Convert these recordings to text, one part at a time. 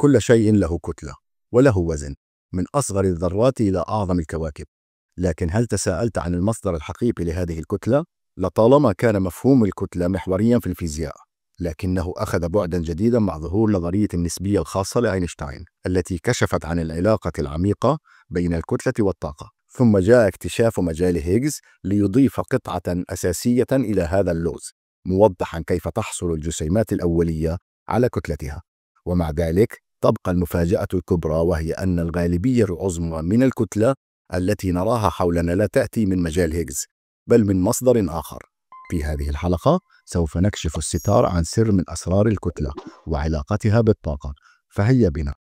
كل شيء له كتلة وله وزن من أصغر الذرات إلى أعظم الكواكب لكن هل تساءلت عن المصدر الحقيقي لهذه الكتلة؟ لطالما كان مفهوم الكتلة محوريا في الفيزياء لكنه أخذ بعدا جديدا مع ظهور نظرية النسبية الخاصة لأينشتاين التي كشفت عن العلاقة العميقة بين الكتلة والطاقة ثم جاء اكتشاف مجال هيجز ليضيف قطعة أساسية إلى هذا اللغز موضحا كيف تحصل الجسيمات الأولية على كتلتها ومع ذلك تبقى المفاجأة الكبرى وهي أن الغالبية العظمى من الكتلة التي نراها حولنا لا تأتي من مجال هيجز بل من مصدر آخر في هذه الحلقة سوف نكشف الستار عن سر من أسرار الكتلة وعلاقتها بالطاقة فهيا بنا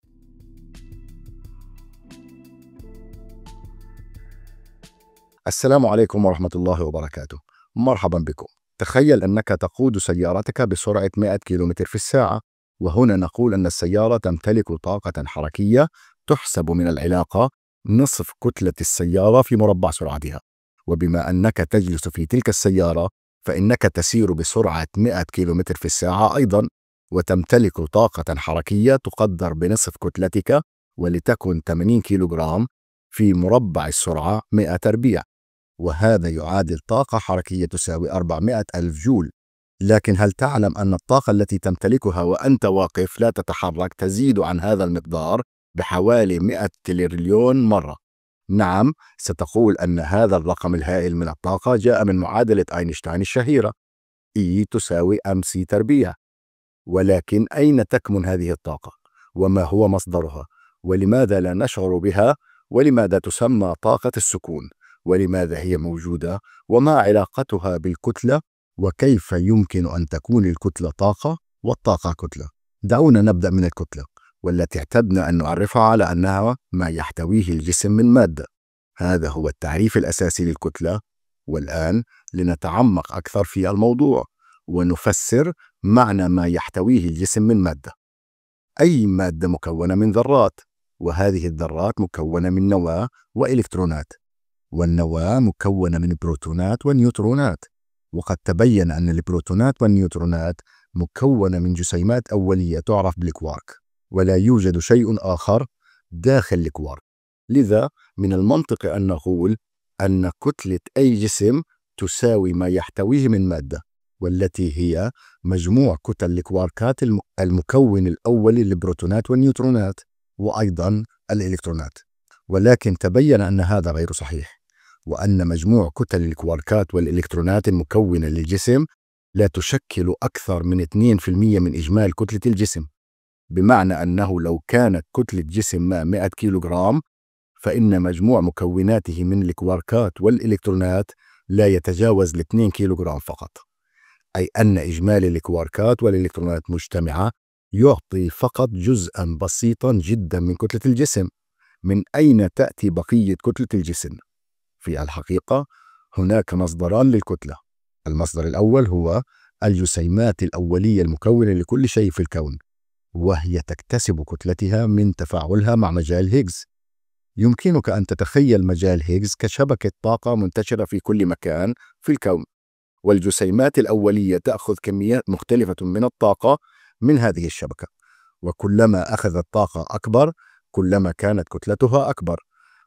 السلام عليكم ورحمة الله وبركاته مرحبا بكم تخيل أنك تقود سيارتك بسرعة 100 كيلومتر في الساعة وهنا نقول أن السيارة تمتلك طاقة حركية تحسب من العلاقة نصف كتلة السيارة في مربع سرعتها وبما أنك تجلس في تلك السيارة فإنك تسير بسرعة 100 كيلومتر في الساعة أيضا وتمتلك طاقة حركية تقدر بنصف كتلتك ولتكن 80 كيلوغرام في مربع السرعة 100 تربيع وهذا يعادل طاقة حركية تساوي 400 ألف جول لكن هل تعلم أن الطاقة التي تمتلكها وأنت واقف لا تتحرك تزيد عن هذا المقدار بحوالي 100 تريليون مرة؟ نعم، ستقول أن هذا الرقم الهائل من الطاقة جاء من معادلة أينشتاين الشهيرة E تساوي سي تربيع ولكن أين تكمن هذه الطاقة؟ وما هو مصدرها؟ ولماذا لا نشعر بها؟ ولماذا تسمى طاقة السكون؟ ولماذا هي موجودة؟ وما علاقتها بالكتلة وكيف يمكن أن تكون الكتلة طاقة والطاقة كتلة دعونا نبدأ من الكتلة والتي اعتدنا أن نعرفها على أنها ما يحتويه الجسم من مادة هذا هو التعريف الأساسي للكتلة والآن لنتعمق أكثر في الموضوع ونفسر معنى ما يحتويه الجسم من مادة أي مادة مكونة من ذرات وهذه الذرات مكونة من نواة وإلكترونات والنواة مكونة من بروتونات ونيوترونات وقد تبين أن البروتونات والنيوترونات مكونة من جسيمات أولية تعرف بالكوارك ولا يوجد شيء آخر داخل الكوارك لذا من المنطق أن نقول أن كتلة أي جسم تساوي ما يحتويه من مادة والتي هي مجموع كتل الكواركات المكون الأولي للبروتونات والنيوترونات وأيضا الإلكترونات ولكن تبين أن هذا غير صحيح وأن مجموع كتل الكواركات والإلكترونات المكونة للجسم لا تشكل أكثر من 2% من إجمال كتلة الجسم بمعنى أنه لو كانت كتلة جسم ما 100 كيلوغرام فإن مجموع مكوناته من الكواركات والإلكترونات لا يتجاوز 2 كيلوغرام فقط أي أن إجمالي الكواركات والإلكترونات مجتمعة يعطي فقط جزءا بسيطا جدا من كتلة الجسم من أين تأتي بقية كتلة الجسم؟ في الحقيقة هناك مصدران للكتلة المصدر الأول هو الجسيمات الأولية المكونة لكل شيء في الكون وهي تكتسب كتلتها من تفاعلها مع مجال هيجز يمكنك أن تتخيل مجال هيجز كشبكة طاقة منتشرة في كل مكان في الكون والجسيمات الأولية تأخذ كميات مختلفة من الطاقة من هذه الشبكة وكلما أخذت طاقة أكبر كلما كانت كتلتها أكبر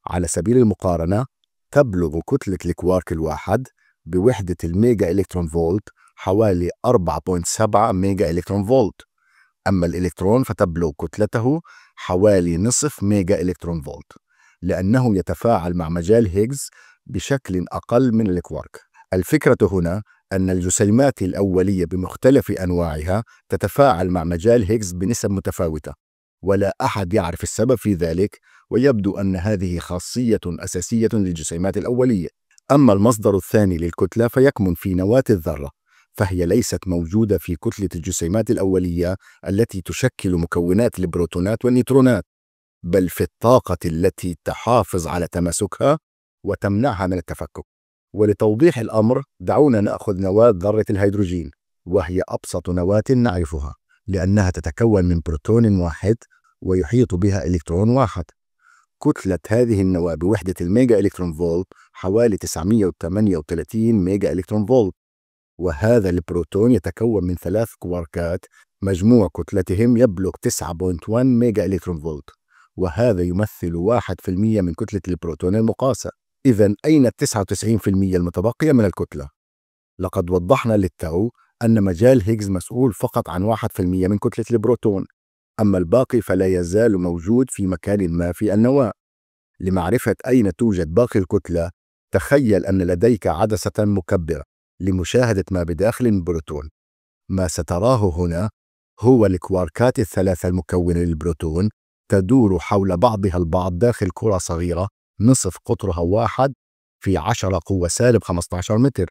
على سبيل المقارنة تبلغ كتلة الكوارك الواحد بوحدة الميجا إلكترون فولت حوالي 4.7 ميجا إلكترون فولت أما الإلكترون فتبلغ كتلته حوالي نصف ميجا إلكترون فولت لأنه يتفاعل مع مجال هيجز بشكل أقل من الكوارك الفكرة هنا أن الجسيمات الأولية بمختلف أنواعها تتفاعل مع مجال هيجز بنسب متفاوتة ولا أحد يعرف السبب في ذلك ويبدو أن هذه خاصية أساسية للجسيمات الأولية أما المصدر الثاني للكتلة فيكمن في نواة الذرة فهي ليست موجودة في كتلة الجسيمات الأولية التي تشكل مكونات البروتونات والنيوترونات بل في الطاقة التي تحافظ على تماسكها وتمنعها من التفكك ولتوضيح الأمر دعونا نأخذ نواة ذرة الهيدروجين وهي أبسط نواة نعرفها لأنها تتكون من بروتون واحد ويحيط بها إلكترون واحد كتلة هذه النواة بوحدة الميجا إلكترون فولت حوالي 938 ميجا إلكترون فولت وهذا البروتون يتكون من ثلاث كواركات مجموع كتلتهم يبلغ 9.1 ميجا إلكترون فولت وهذا يمثل 1% من كتلة البروتون المقاسة إذا أين ال 99% المتبقية من الكتلة؟ لقد وضحنا للتو أن مجال هيجز مسؤول فقط عن 1% من كتلة البروتون أما الباقي فلا يزال موجود في مكان ما في النواة لمعرفة أين توجد باقي الكتلة تخيل أن لديك عدسة مكبرة لمشاهدة ما بداخل البروتون ما ستراه هنا هو الكواركات الثلاثة المكونة للبروتون تدور حول بعضها البعض داخل كرة صغيرة نصف قطرها واحد في 10 قوة سالب 15 متر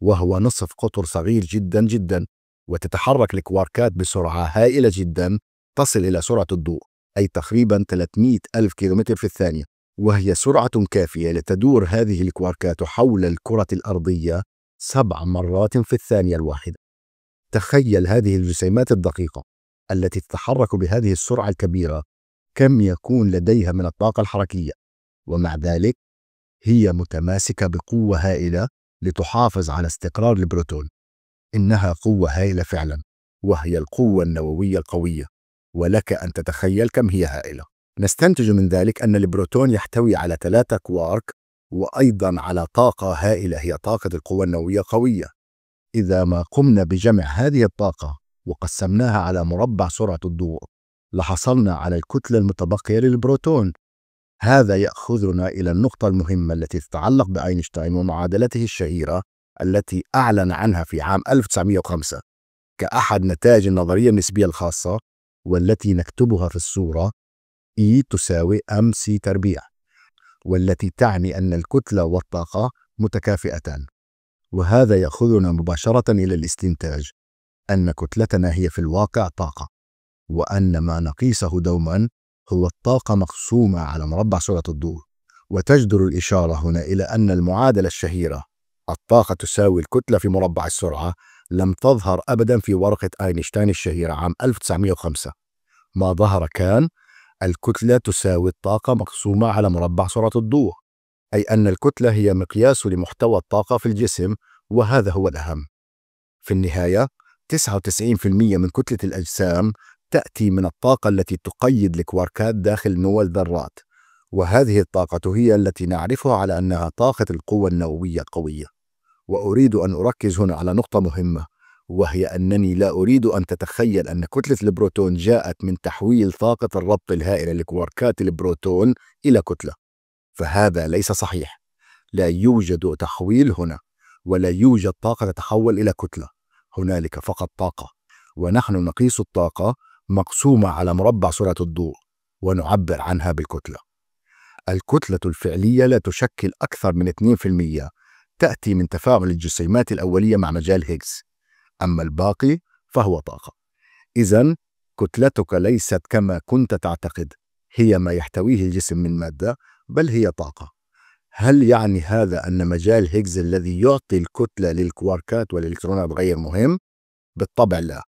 وهو نصف قطر صغير جدا جدا وتتحرك الكواركات بسرعة هائلة جدا تصل إلى سرعة الضوء أي تقريبا 300 ألف كيلومتر في الثانية وهي سرعة كافية لتدور هذه الكواركات حول الكرة الأرضية سبع مرات في الثانية الواحدة تخيل هذه الجسيمات الدقيقة التي تتحرك بهذه السرعة الكبيرة كم يكون لديها من الطاقة الحركية ومع ذلك هي متماسكة بقوة هائلة لتحافظ على استقرار البروتون إنها قوة هائلة فعلا وهي القوة النووية القوية ولك أن تتخيل كم هي هائلة نستنتج من ذلك أن البروتون يحتوي على ثلاثة كوارك وأيضا على طاقة هائلة هي طاقة القوة النووية القوية إذا ما قمنا بجمع هذه الطاقة وقسمناها على مربع سرعة الضوء لحصلنا على الكتلة المتبقية للبروتون هذا يأخذنا إلى النقطة المهمة التي تتعلق بأينشتاين ومعادلته الشهيرة التي أعلن عنها في عام 1905 كأحد نتائج النظرية النسبية الخاصة والتي نكتبها في الصورة E تساوي MC تربيع والتي تعني أن الكتلة والطاقة متكافئتان وهذا يأخذنا مباشرة إلى الاستنتاج أن كتلتنا هي في الواقع طاقة وأن ما نقيسه دوما هو الطاقة مقسومة على مربع سرعة الضوء وتجدر الإشارة هنا إلى أن المعادلة الشهيرة الطاقة تساوي الكتلة في مربع السرعة لم تظهر أبدا في ورقة أينشتاين الشهيرة عام 1905 ما ظهر كان الكتلة تساوي الطاقة مقسومة على مربع سرعة الضوء أي أن الكتلة هي مقياس لمحتوى الطاقة في الجسم وهذا هو الأهم في النهاية 99% من كتلة الأجسام تأتي من الطاقة التي تقيد الكواركات داخل نوى الذرات وهذه الطاقة هي التي نعرفها على أنها طاقة القوة النووية القوية وأريد أن أركز هنا على نقطة مهمة وهي أنني لا أريد أن تتخيل أن كتلة البروتون جاءت من تحويل طاقة الربط الهائلة لكواركات البروتون إلى كتلة فهذا ليس صحيح لا يوجد تحويل هنا ولا يوجد طاقة تتحول إلى كتلة هنالك فقط طاقة ونحن نقيس الطاقة مقسومة على مربع سرعة الضوء ونعبر عنها بكتلة الكتلة الفعلية لا تشكل أكثر من 2% تأتي من تفاعل الجسيمات الأولية مع مجال هيجز أما الباقي فهو طاقة إذا كتلتك ليست كما كنت تعتقد هي ما يحتويه الجسم من مادة بل هي طاقة هل يعني هذا أن مجال هيجز الذي يعطي الكتلة للكواركات والإلكترونات غير مهم؟ بالطبع لا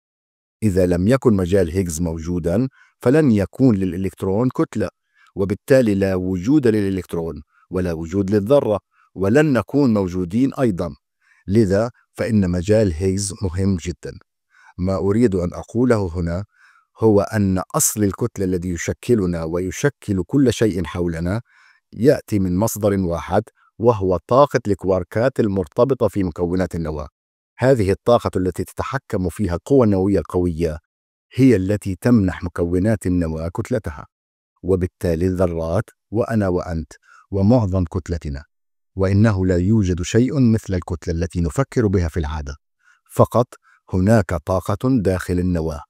إذا لم يكن مجال هيجز موجوداً فلن يكون للإلكترون كتلة وبالتالي لا وجود للإلكترون ولا وجود للذرة ولن نكون موجودين أيضا لذا فإن مجال هيجز مهم جدا ما أريد أن أقوله هنا هو أن أصل الكتلة الذي يشكلنا ويشكل كل شيء حولنا يأتي من مصدر واحد وهو طاقة الكواركات المرتبطة في مكونات النواة هذه الطاقة التي تتحكم فيها قوى نووية قوية هي التي تمنح مكونات النواة كتلتها وبالتالي الذرات وأنا وأنت ومعظم كتلتنا وإنه لا يوجد شيء مثل الكتلة التي نفكر بها في العادة فقط هناك طاقة داخل النواة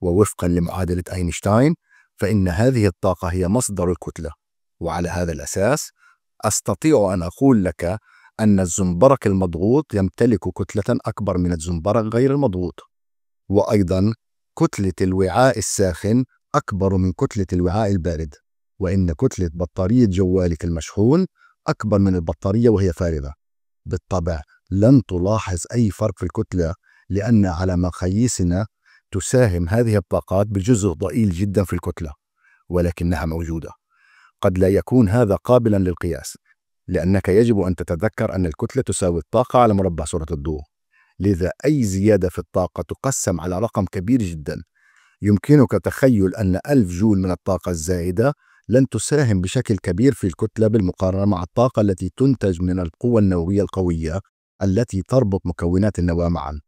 ووفقا لمعادلة أينشتاين فإن هذه الطاقة هي مصدر الكتلة وعلى هذا الأساس أستطيع أن أقول لك أن الزنبرك المضغوط يمتلك كتلة أكبر من الزنبرك غير المضغوط وأيضا كتلة الوعاء الساخن أكبر من كتلة الوعاء البارد وإن كتلة بطارية جوالك المشحون أكبر من البطارية وهي فارغة بالطبع لن تلاحظ أي فرق في الكتلة لأن على مقاييسنا تساهم هذه الطاقات بجزء ضئيل جدا في الكتلة ولكنها موجودة قد لا يكون هذا قابلا للقياس لأنك يجب أن تتذكر أن الكتلة تساوي الطاقة على مربع سرعة الضوء لذا أي زيادة في الطاقة تقسم على رقم كبير جدا يمكنك تخيل أن ألف جول من الطاقة الزائدة لن تساهم بشكل كبير في الكتلة بالمقارنة مع الطاقة التي تنتج من القوى النووية القوية التي تربط مكونات النواة معا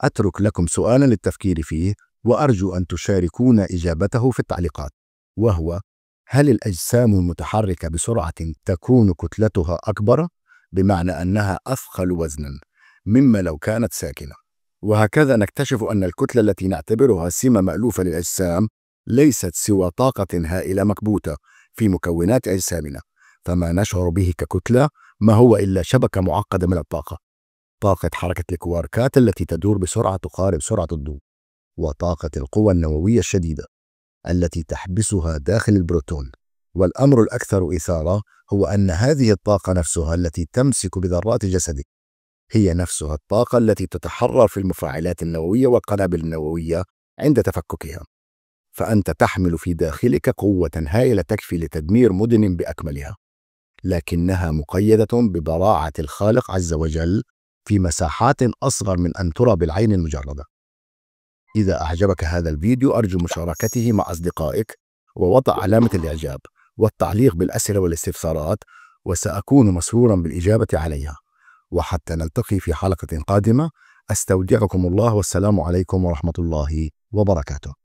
أترك لكم سؤالا للتفكير فيه وأرجو أن تشاركونا إجابته في التعليقات وهو هل الأجسام المتحركة بسرعة تكون كتلتها أكبر؟ بمعنى أنها أثقل وزنًا مما لو كانت ساكنة. وهكذا نكتشف أن الكتلة التي نعتبرها سمة مألوفة للأجسام ليست سوى طاقة هائلة مكبوتة في مكونات أجسامنا، فما نشعر به ككتلة ما هو إلا شبكة معقدة من الطاقة. طاقة حركة الكواركات التي تدور بسرعة تقارب سرعة الضوء، وطاقة القوى النووية الشديدة. التي تحبسها داخل البروتون والأمر الأكثر إثارة هو أن هذه الطاقة نفسها التي تمسك بذرات جسدك هي نفسها الطاقة التي تتحرر في المفاعلات النووية والقنابل النووية عند تفككها فأنت تحمل في داخلك قوة هائلة تكفي لتدمير مدن بأكملها لكنها مقيدة ببراعة الخالق عز وجل في مساحات أصغر من أن ترى بالعين المجردة إذا أعجبك هذا الفيديو أرجو مشاركته مع أصدقائك ووضع علامة الإعجاب والتعليق بالأسئلة والاستفسارات وسأكون مسرورا بالإجابة عليها وحتى نلتقي في حلقة قادمة أستودعكم الله والسلام عليكم ورحمة الله وبركاته